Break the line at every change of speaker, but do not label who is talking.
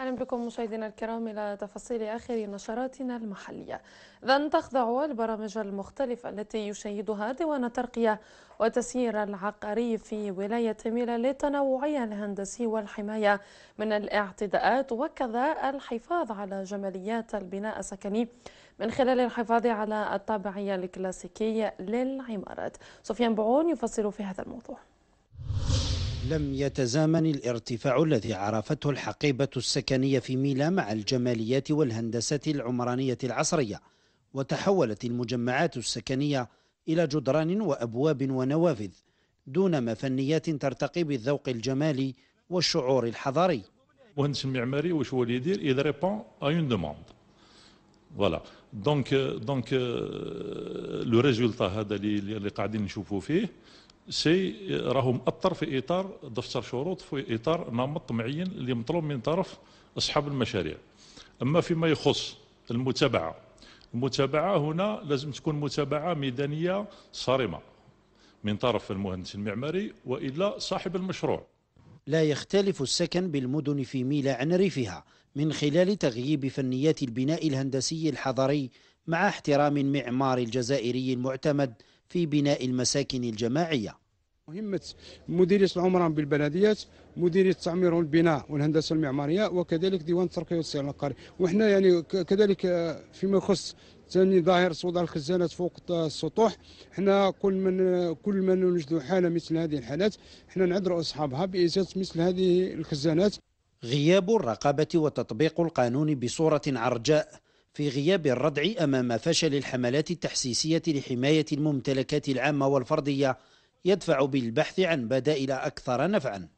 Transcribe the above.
اهلا بكم مشاهدينا الكرام الى تفاصيل اخر نشراتنا المحليه. اذا تخضع البرامج المختلفه التي يشيدها ديوان الترقيه وتسيير العقاري في ولايه ميلا للتنوعيه الهندسي والحمايه من الاعتداءات وكذا الحفاظ على جماليات البناء السكني من خلال الحفاظ على الطابعيه الكلاسيكيه للعمارات. سفيان بعون يفصل في هذا الموضوع.
لم يتزامن الارتفاع الذي عرفته الحقيبة السكنية في ميلا مع الجماليات والهندسة العمرانية العصرية وتحولت المجمعات السكنية إلى جدران وأبواب ونوافذ دونما فنيات ترتقي بالذوق الجمالي والشعور الحضاري
مهندس المعماري واش هو اللي يدير اي ريبون à اون دوموند فوالا دونك دونك لو ريزولتا هذا اللي قاعدين نشوفوا فيه سي آه، راهو مأطر في إطار دفتر شروط في إطار نمط معين اللي مطلوب من طرف أصحاب المشاريع أما فيما يخص المتابعة المتابعة هنا لازم تكون متابعة ميدانية صارمة من طرف المهندس المعماري وإلا صاحب المشروع
لا يختلف السكن بالمدن في ميلا عن ريفها من خلال تغييب فنيات البناء الهندسي الحضري مع احترام المعمار الجزائري المعتمد في بناء المساكن الجماعية
مهمة مديرية العمران بالبلديات مديرية التعمير والبناء والهندسة المعمارية وكذلك ديوان الترقية والسير القاري وحنا يعني كذلك آه، فيما يخص ثاني ظاهرة وضع الخزانات فوق السطوح حنا كل من آه، كل من نجد حالة مثل
هذه الحالات حنا نعذر أصحابها بإزالة مثل هذه الخزانات غياب الرقابة وتطبيق القانون بصورة عرجاء في غياب الردع أمام فشل الحملات التحسيسية لحماية الممتلكات العامة والفردية يدفع بالبحث عن بدائل أكثر نفعاً